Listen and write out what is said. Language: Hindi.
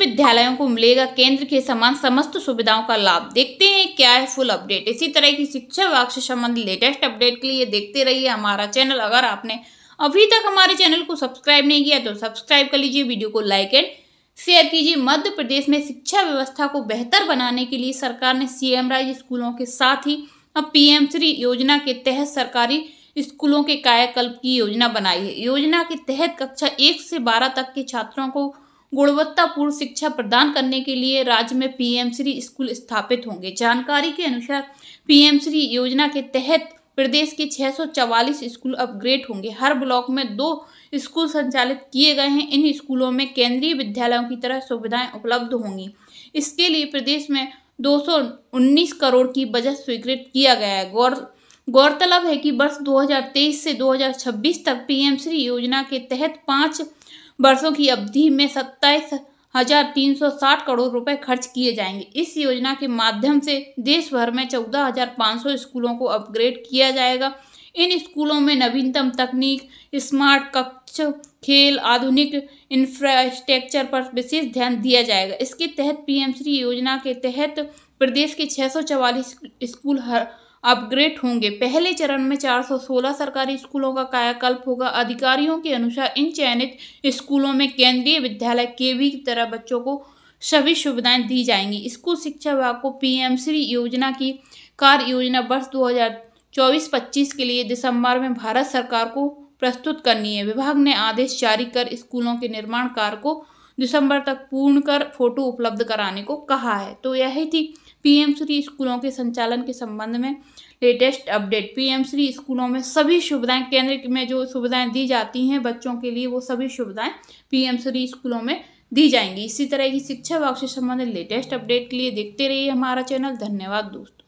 विद्यालयों को मिलेगा केंद्र के समान समस्त सुविधाओं का लाभ देखते हैं क्या है फुल अपडेट इसी तरह की शिक्षा विभाग से संबंधित लेटेस्ट अपडेट के लिए देखते रहिए हमारा चैनल अगर आपने अभी तक हमारे चैनल को सब्सक्राइब नहीं किया तो सब्सक्राइब कर लीजिए वीडियो को लाइक एंड शेयर कीजिए मध्य प्रदेश में शिक्षा व्यवस्था को बेहतर बनाने के लिए सरकार ने सीएम राइज स्कूलों के साथ ही अब पीएम श्री योजना के तहत सरकारी स्कूलों के कायाकल्प की योजना बनाई है योजना के तहत कक्षा एक से बारह तक के छात्रों को गुणवत्तापूर्ण शिक्षा प्रदान करने के लिए राज्य में पीएम श्री स्कूल स्थापित होंगे जानकारी के अनुसार पीएम श्री योजना के तहत प्रदेश के 644 स्कूल अपग्रेड होंगे हर ब्लॉक में दो स्कूल संचालित किए गए हैं इन स्कूलों में केंद्रीय विद्यालयों की तरह सुविधाएं उपलब्ध होंगी इसके लिए प्रदेश में 219 करोड़ की बजट स्वीकृत किया गया है गौर गौरतलब है कि वर्ष 2023 से 2026 तक श्री योजना के तहत पाँच वर्षों की अवधि में सत्ताईस हजार तीन सौ साठ करोड़ रुपए खर्च किए जाएंगे इस योजना के माध्यम से देश भर में चौदह हजार पाँच सौ स्कूलों को अपग्रेड किया जाएगा इन स्कूलों में नवीनतम तकनीक स्मार्ट कक्ष खेल आधुनिक इंफ्रास्ट्रक्चर पर विशेष ध्यान दिया जाएगा इसके तहत पीएम श्री योजना के तहत प्रदेश के छः सौ चवालीस स्कूल हर अपग्रेड होंगे पहले चरण में 416 सरकारी स्कूलों का कायाकल्प होगा अधिकारियों के अनुसार इन चयनित स्कूलों में केंद्रीय विद्यालय केवी की तरह बच्चों को सभी सुविधाएं दी जाएंगी स्कूल शिक्षा विभाग को श्री योजना की कार्य योजना वर्ष 2024-25 के लिए दिसंबर में भारत सरकार को प्रस्तुत करनी है विभाग ने आदेश जारी कर स्कूलों के निर्माण कार्य को दिसंबर तक पूर्ण कर फोटो उपलब्ध कराने को कहा है तो यही थी पीएम श्री स्कूलों के संचालन के संबंध में लेटेस्ट अपडेट पीएम श्री स्कूलों में सभी सुविधाएं केंद्र में जो सुविधाएं दी जाती हैं बच्चों के लिए वो सभी सुविधाएं पीएम श्री स्कूलों में दी जाएंगी इसी तरह की शिक्षा विभाग से संबंधित लेटेस्ट अपडेट के लिए देखते रहिए हमारा चैनल धन्यवाद दोस्तों